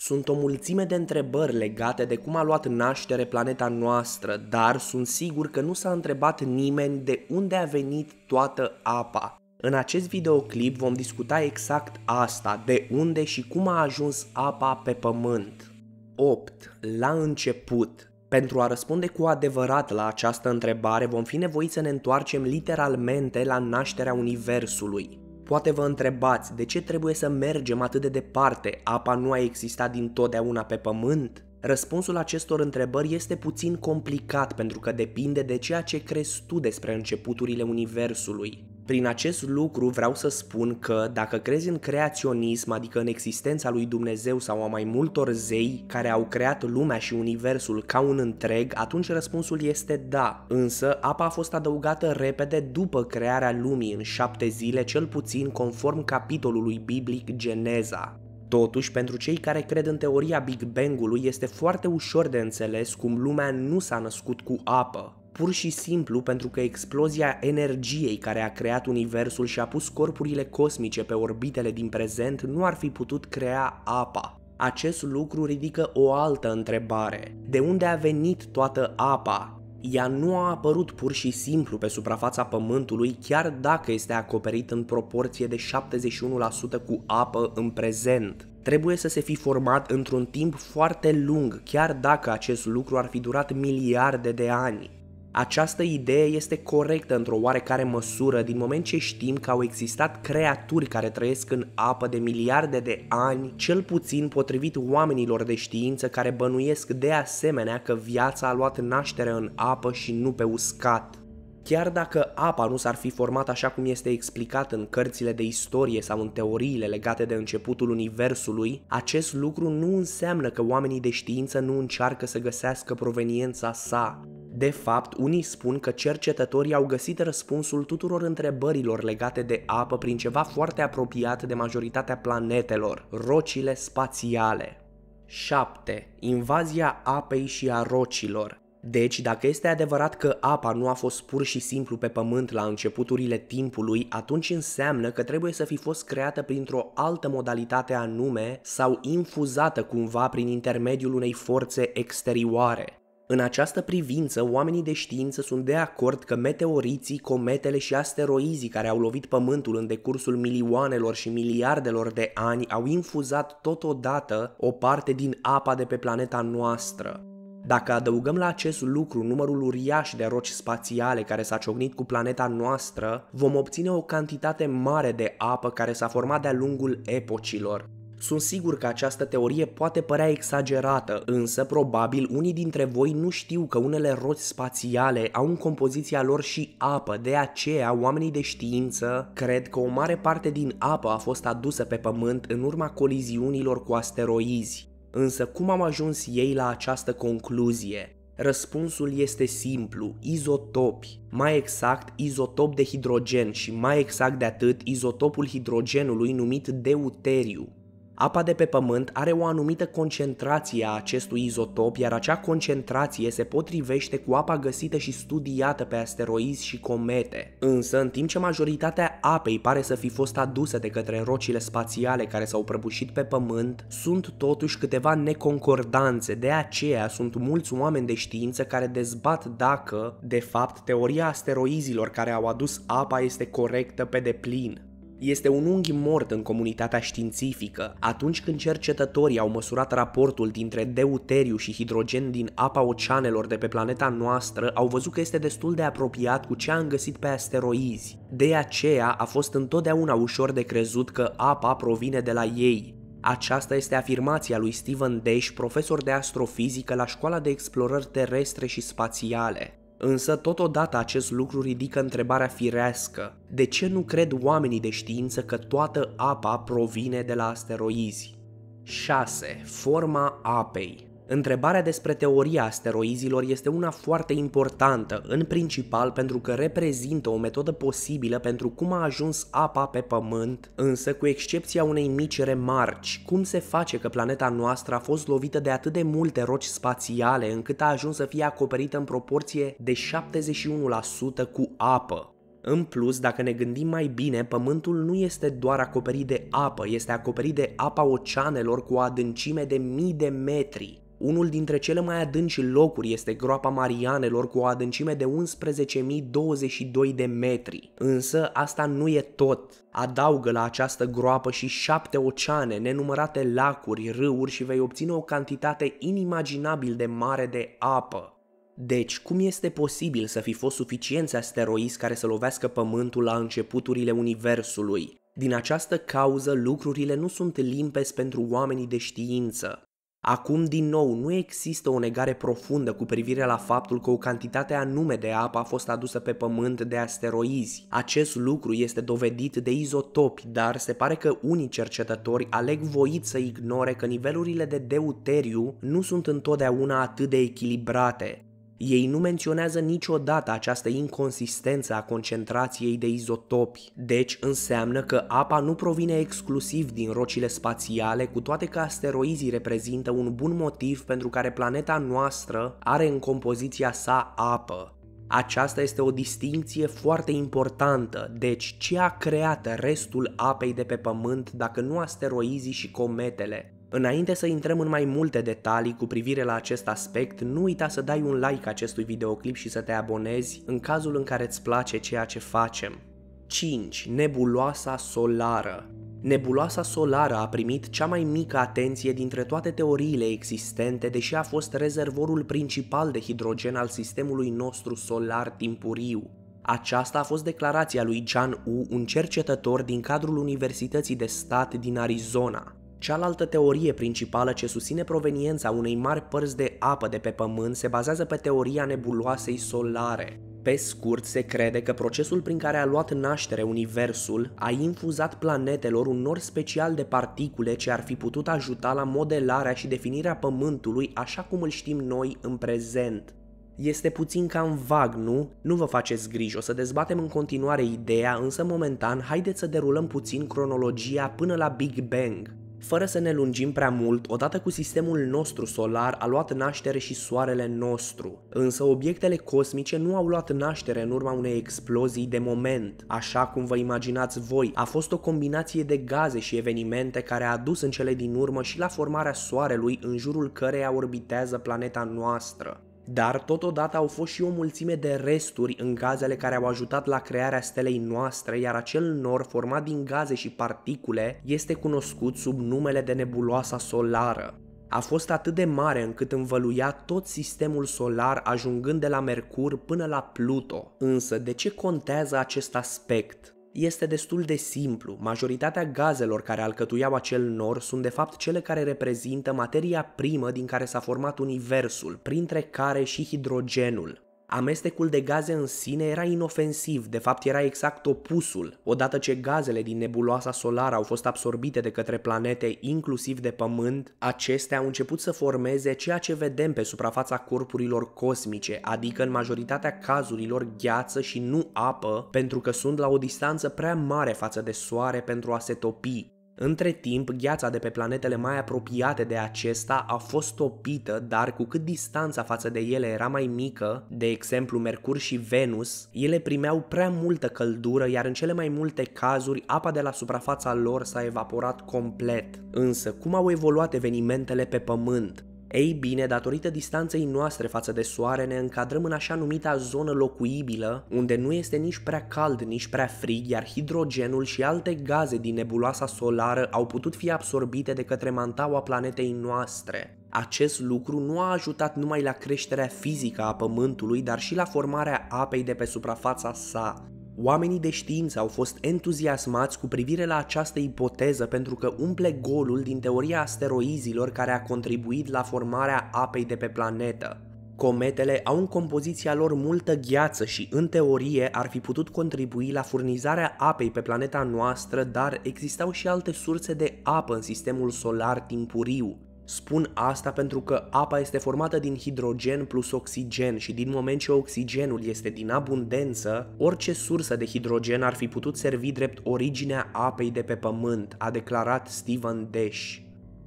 Sunt o mulțime de întrebări legate de cum a luat naștere planeta noastră, dar sunt sigur că nu s-a întrebat nimeni de unde a venit toată apa. În acest videoclip vom discuta exact asta, de unde și cum a ajuns apa pe pământ. 8. La început pentru a răspunde cu adevărat la această întrebare, vom fi nevoiți să ne întoarcem literalmente la nașterea Universului. Poate vă întrebați de ce trebuie să mergem atât de departe, apa nu a existat dintotdeauna pe pământ? Răspunsul acestor întrebări este puțin complicat pentru că depinde de ceea ce crezi tu despre începuturile Universului. Prin acest lucru vreau să spun că dacă crezi în creaționism, adică în existența lui Dumnezeu sau a mai multor zei care au creat lumea și universul ca un întreg, atunci răspunsul este da. Însă, apa a fost adăugată repede după crearea lumii în șapte zile, cel puțin conform capitolului biblic Geneza. Totuși, pentru cei care cred în teoria Big Bang-ului, este foarte ușor de înțeles cum lumea nu s-a născut cu apă pur și simplu pentru că explozia energiei care a creat Universul și a pus corpurile cosmice pe orbitele din prezent nu ar fi putut crea apa. Acest lucru ridică o altă întrebare. De unde a venit toată apa ea nu a apărut pur și simplu pe suprafața Pământului, chiar dacă este acoperit în proporție de 71% cu apă în prezent. Trebuie să se fi format într-un timp foarte lung, chiar dacă acest lucru ar fi durat miliarde de ani. Această idee este corectă într-o oarecare măsură din moment ce știm că au existat creaturi care trăiesc în apă de miliarde de ani, cel puțin potrivit oamenilor de știință care bănuiesc de asemenea că viața a luat naștere în apă și nu pe uscat. Chiar dacă apa nu s-ar fi format așa cum este explicat în cărțile de istorie sau în teoriile legate de începutul universului, acest lucru nu înseamnă că oamenii de știință nu încearcă să găsească proveniența sa. De fapt, unii spun că cercetătorii au găsit răspunsul tuturor întrebărilor legate de apă prin ceva foarte apropiat de majoritatea planetelor, rocile spațiale. 7. Invazia apei și a rocilor. Deci, dacă este adevărat că apa nu a fost pur și simplu pe pământ la începuturile timpului, atunci înseamnă că trebuie să fi fost creată printr-o altă modalitate anume sau infuzată cumva prin intermediul unei forțe exterioare. În această privință, oamenii de știință sunt de acord că meteoriții, cometele și asteroizii care au lovit Pământul în decursul milioanelor și miliardelor de ani au infuzat totodată o parte din apa de pe planeta noastră. Dacă adăugăm la acest lucru numărul uriaș de roci spațiale care s-a ciocnit cu planeta noastră, vom obține o cantitate mare de apă care s-a format de-a lungul epocilor. Sunt sigur că această teorie poate părea exagerată, însă probabil unii dintre voi nu știu că unele roți spațiale au în compoziția lor și apă, de aceea oamenii de știință cred că o mare parte din apă a fost adusă pe Pământ în urma coliziunilor cu asteroizi. Însă cum am ajuns ei la această concluzie? Răspunsul este simplu, izotopi, mai exact izotop de hidrogen și mai exact de atât izotopul hidrogenului numit deuteriu. Apa de pe pământ are o anumită concentrație a acestui izotop, iar acea concentrație se potrivește cu apa găsită și studiată pe asteroizi și comete. Însă, în timp ce majoritatea apei pare să fi fost adusă de către rocile spațiale care s-au prăbușit pe pământ, sunt totuși câteva neconcordanțe, de aceea sunt mulți oameni de știință care dezbat dacă, de fapt, teoria asteroizilor care au adus apa este corectă pe deplin. Este un unghi mort în comunitatea științifică. Atunci când cercetătorii au măsurat raportul dintre deuteriu și hidrogen din apa oceanelor de pe planeta noastră, au văzut că este destul de apropiat cu ce am găsit pe asteroizi. De aceea a fost întotdeauna ușor de crezut că apa provine de la ei. Aceasta este afirmația lui Steven Deish, profesor de astrofizică la Școala de Explorări Terestre și Spațiale. Însă, totodată, acest lucru ridică întrebarea firească. De ce nu cred oamenii de știință că toată apa provine de la asteroizi? 6. Forma apei Întrebarea despre teoria asteroizilor este una foarte importantă, în principal pentru că reprezintă o metodă posibilă pentru cum a ajuns apa pe Pământ, însă cu excepția unei mici remarci, cum se face că planeta noastră a fost lovită de atât de multe roci spațiale încât a ajuns să fie acoperită în proporție de 71% cu apă. În plus, dacă ne gândim mai bine, pământul nu este doar acoperit de apă, este acoperit de apa oceanelor cu o adâncime de mii de metri. Unul dintre cele mai adânci locuri este groapa Marianelor cu o adâncime de 11.022 de metri. Însă asta nu e tot. Adaugă la această groapă și șapte oceane, nenumărate lacuri, râuri și vei obține o cantitate inimaginabil de mare de apă. Deci, cum este posibil să fi fost suficienți asteroizi care să lovească Pământul la începuturile Universului? Din această cauză, lucrurile nu sunt limpezi pentru oamenii de știință. Acum, din nou, nu există o negare profundă cu privire la faptul că o cantitate anume de apă a fost adusă pe pământ de asteroizi. Acest lucru este dovedit de izotopi, dar se pare că unii cercetători aleg voit să ignore că nivelurile de deuteriu nu sunt întotdeauna atât de echilibrate. Ei nu menționează niciodată această inconsistență a concentrației de izotopi, deci înseamnă că apa nu provine exclusiv din rocile spațiale, cu toate că asteroizii reprezintă un bun motiv pentru care planeta noastră are în compoziția sa apă. Aceasta este o distinție foarte importantă, deci ce a creat restul apei de pe Pământ dacă nu asteroizii și cometele? Înainte să intrăm în mai multe detalii cu privire la acest aspect, nu uita să dai un like acestui videoclip și să te abonezi în cazul în care îți place ceea ce facem. 5. Nebuloasa solară Nebuloasa solară a primit cea mai mică atenție dintre toate teoriile existente, deși a fost rezervorul principal de hidrogen al sistemului nostru solar timpuriu. Aceasta a fost declarația lui Jan U, un cercetător din cadrul Universității de Stat din Arizona. Cealaltă teorie principală ce susține proveniența unei mari părți de apă de pe Pământ se bazează pe teoria nebuloasei solare. Pe scurt, se crede că procesul prin care a luat naștere Universul a infuzat planetelor un nor special de particule ce ar fi putut ajuta la modelarea și definirea Pământului așa cum îl știm noi în prezent. Este puțin cam vag, nu? Nu vă faceți griji, o să dezbatem în continuare ideea, însă momentan haideți să derulăm puțin cronologia până la Big Bang. Fără să ne lungim prea mult, odată cu sistemul nostru solar a luat naștere și soarele nostru. Însă obiectele cosmice nu au luat naștere în urma unei explozii de moment. Așa cum vă imaginați voi, a fost o combinație de gaze și evenimente care a dus în cele din urmă și la formarea soarelui în jurul căreia orbitează planeta noastră dar totodată au fost și o mulțime de resturi în gazele care au ajutat la crearea stelei noastre, iar acel nor format din gaze și particule este cunoscut sub numele de nebuloasa solară. A fost atât de mare încât învăluia tot sistemul solar ajungând de la Mercur până la Pluto. Însă, de ce contează acest aspect? este destul de simplu. Majoritatea gazelor care alcătuiau acel nor sunt de fapt cele care reprezintă materia primă din care s-a format universul, printre care și hidrogenul. Amestecul de gaze în sine era inofensiv, de fapt era exact opusul. Odată ce gazele din nebuloasa solară au fost absorbite de către planete, inclusiv de Pământ, acestea au început să formeze ceea ce vedem pe suprafața corpurilor cosmice, adică în majoritatea cazurilor gheață și nu apă, pentru că sunt la o distanță prea mare față de soare pentru a se topi. Între timp, gheața de pe planetele mai apropiate de acesta a fost topită, dar cu cât distanța față de ele era mai mică, de exemplu Mercur și Venus, ele primeau prea multă căldură, iar în cele mai multe cazuri, apa de la suprafața lor s-a evaporat complet. Însă, cum au evoluat evenimentele pe Pământ? Ei bine, datorită distanței noastre față de soare, ne încadrăm în așa numita zonă locuibilă, unde nu este nici prea cald, nici prea frig, iar hidrogenul și alte gaze din nebuloasa solară au putut fi absorbite de către mantaua planetei noastre. Acest lucru nu a ajutat numai la creșterea fizică a Pământului, dar și la formarea apei de pe suprafața sa. Oamenii de știință au fost entuziasmați cu privire la această ipoteză pentru că umple golul din teoria asteroizilor care a contribuit la formarea apei de pe planetă. Cometele au în compoziția lor multă gheață și, în teorie, ar fi putut contribui la furnizarea apei pe planeta noastră, dar existau și alte surse de apă în sistemul solar timpuriu. Spun asta pentru că apa este formată din hidrogen plus oxigen și din moment ce oxigenul este din abundență, orice sursă de hidrogen ar fi putut servi drept originea apei de pe pământ, a declarat Steven Dash.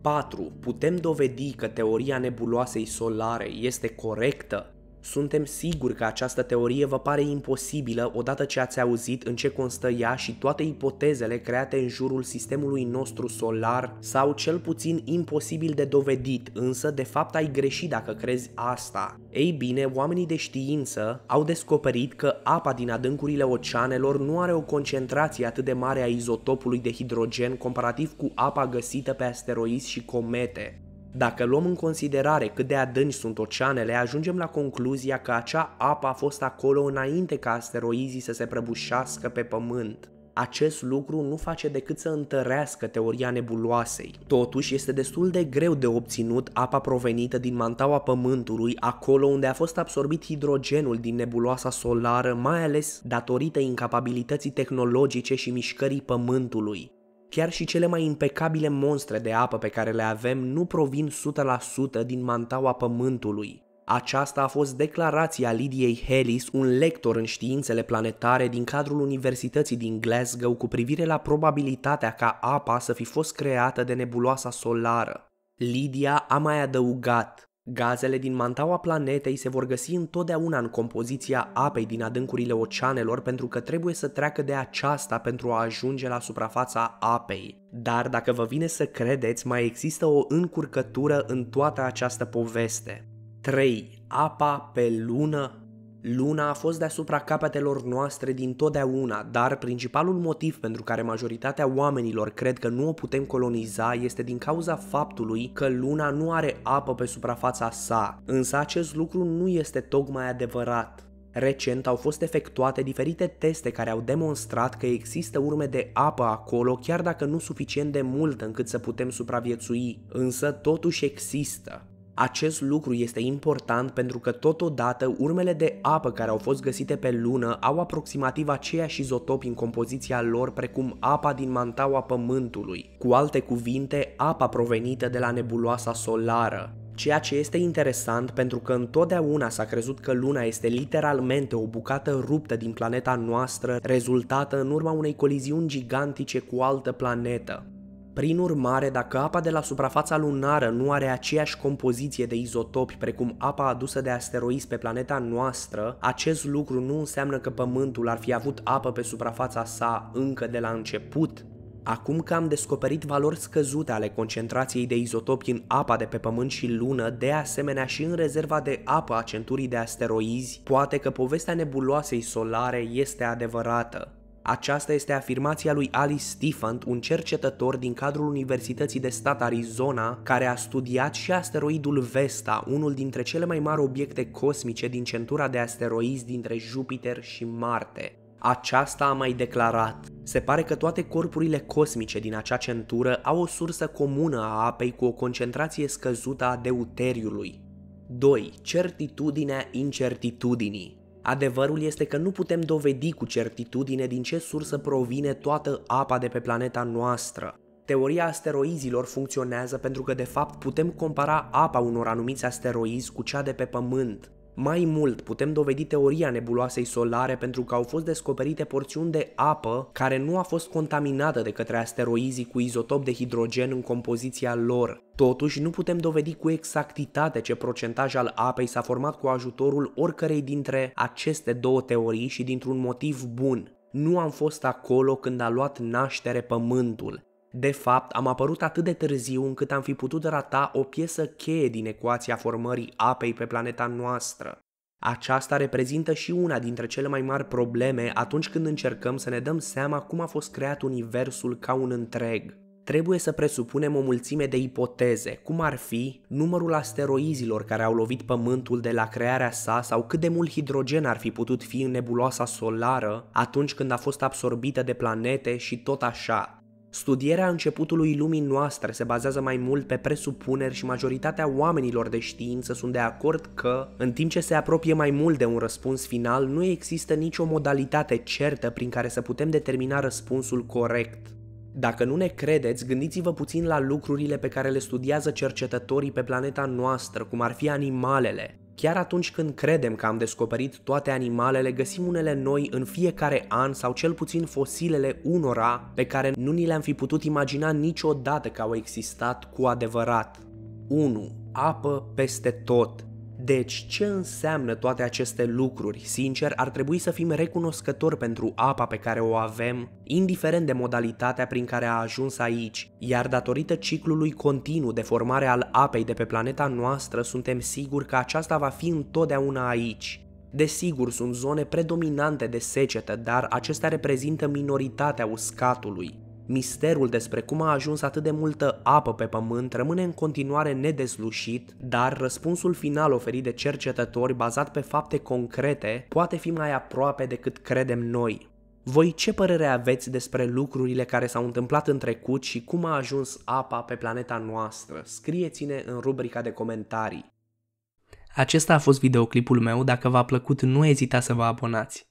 4. Putem dovedi că teoria nebuloasei solare este corectă suntem siguri că această teorie vă pare imposibilă odată ce ați auzit în ce constă ea și toate ipotezele create în jurul sistemului nostru solar sau cel puțin imposibil de dovedit, însă de fapt ai greșit dacă crezi asta. Ei bine, oamenii de știință au descoperit că apa din adâncurile oceanelor nu are o concentrație atât de mare a izotopului de hidrogen comparativ cu apa găsită pe asteroizi și comete. Dacă luăm în considerare cât de adânci sunt oceanele, ajungem la concluzia că acea apă a fost acolo înainte ca asteroizii să se prăbușească pe pământ. Acest lucru nu face decât să întărească teoria nebuloasei. Totuși, este destul de greu de obținut apa provenită din mantaua Pământului, acolo unde a fost absorbit hidrogenul din nebuloasa solară, mai ales datorită incapabilității tehnologice și mișcării Pământului. Chiar și cele mai impecabile monstre de apă pe care le avem nu provin 100% din mantaua pământului. Aceasta a fost declarația Lidiei Helis, un lector în științele planetare din cadrul Universității din Glasgow cu privire la probabilitatea ca apa să fi fost creată de nebuloasa solară. Lidia a mai adăugat Gazele din mantaua planetei se vor găsi întotdeauna în compoziția apei din adâncurile oceanelor pentru că trebuie să treacă de aceasta pentru a ajunge la suprafața apei. Dar dacă vă vine să credeți, mai există o încurcătură în toată această poveste. 3. Apa pe lună Luna a fost deasupra capetelor noastre din totdeauna, dar principalul motiv pentru care majoritatea oamenilor cred că nu o putem coloniza este din cauza faptului că Luna nu are apă pe suprafața sa, însă acest lucru nu este tocmai adevărat. Recent au fost efectuate diferite teste care au demonstrat că există urme de apă acolo, chiar dacă nu suficient de mult încât să putem supraviețui, însă totuși există. Acest lucru este important pentru că totodată urmele de apă care au fost găsite pe lună au aproximativ aceiași izotopi în compoziția lor precum apa din mantaua Pământului, cu alte cuvinte, apa provenită de la nebuloasa solară. Ceea ce este interesant pentru că întotdeauna s-a crezut că Luna este literalmente o bucată ruptă din planeta noastră, rezultată în urma unei coliziuni gigantice cu altă planetă. Prin urmare, dacă apa de la suprafața lunară nu are aceeași compoziție de izotopi precum apa adusă de asteroizi pe planeta noastră, acest lucru nu înseamnă că Pământul ar fi avut apă pe suprafața sa încă de la început. Acum că am descoperit valori scăzute ale concentrației de izotopi în apa de pe Pământ și Lună, de asemenea și în rezerva de apă a centurii de asteroizi, poate că povestea nebuloasei solare este adevărată. Aceasta este afirmația lui Ali Stefan, un cercetător din cadrul Universității de Stat Arizona, care a studiat și asteroidul Vesta, unul dintre cele mai mari obiecte cosmice din centura de asteroizi dintre Jupiter și Marte. Aceasta a mai declarat. Se pare că toate corpurile cosmice din acea centură au o sursă comună a apei cu o concentrație scăzută a deuteriului. 2. Certitudinea incertitudinii Adevărul este că nu putem dovedi cu certitudine din ce sursă provine toată apa de pe planeta noastră. Teoria asteroizilor funcționează pentru că de fapt putem compara apa unor anumiți asteroizi cu cea de pe Pământ. Mai mult, putem dovedi teoria nebuloasei solare pentru că au fost descoperite porțiuni de apă care nu a fost contaminată de către asteroizii cu izotop de hidrogen în compoziția lor. Totuși, nu putem dovedi cu exactitate ce procentaj al apei s-a format cu ajutorul oricărei dintre aceste două teorii și dintr-un motiv bun. Nu am fost acolo când a luat naștere pământul, de fapt, am apărut atât de târziu încât am fi putut rata o piesă cheie din ecuația formării apei pe planeta noastră. Aceasta reprezintă și una dintre cele mai mari probleme atunci când încercăm să ne dăm seama cum a fost creat Universul ca un întreg. Trebuie să presupunem o mulțime de ipoteze, cum ar fi numărul asteroizilor care au lovit Pământul de la crearea sa sau cât de mult hidrogen ar fi putut fi în nebuloasa solară atunci când a fost absorbită de planete și tot așa, Studierea începutului lumii noastre se bazează mai mult pe presupuneri și majoritatea oamenilor de știință sunt de acord că, în timp ce se apropie mai mult de un răspuns final, nu există nicio modalitate certă prin care să putem determina răspunsul corect. Dacă nu ne credeți, gândiți-vă puțin la lucrurile pe care le studiază cercetătorii pe planeta noastră, cum ar fi animalele. Chiar atunci când credem că am descoperit toate animalele, găsim unele noi în fiecare an sau cel puțin fosilele unora pe care nu ni le-am fi putut imagina niciodată că au existat cu adevărat. 1. Apă peste tot. Deci, ce înseamnă toate aceste lucruri? Sincer, ar trebui să fim recunoscători pentru apa pe care o avem, indiferent de modalitatea prin care a ajuns aici, iar datorită ciclului continuu de formare al apei de pe planeta noastră, suntem siguri că aceasta va fi întotdeauna aici. Desigur, sunt zone predominante de secetă, dar acestea reprezintă minoritatea uscatului. Misterul despre cum a ajuns atât de multă apă pe pământ rămâne în continuare nedeslușit, dar răspunsul final oferit de cercetători bazat pe fapte concrete poate fi mai aproape decât credem noi. Voi ce părere aveți despre lucrurile care s-au întâmplat în trecut și cum a ajuns apa pe planeta noastră? Scrieți-ne în rubrica de comentarii. Acesta a fost videoclipul meu, dacă v-a plăcut nu ezita să vă abonați.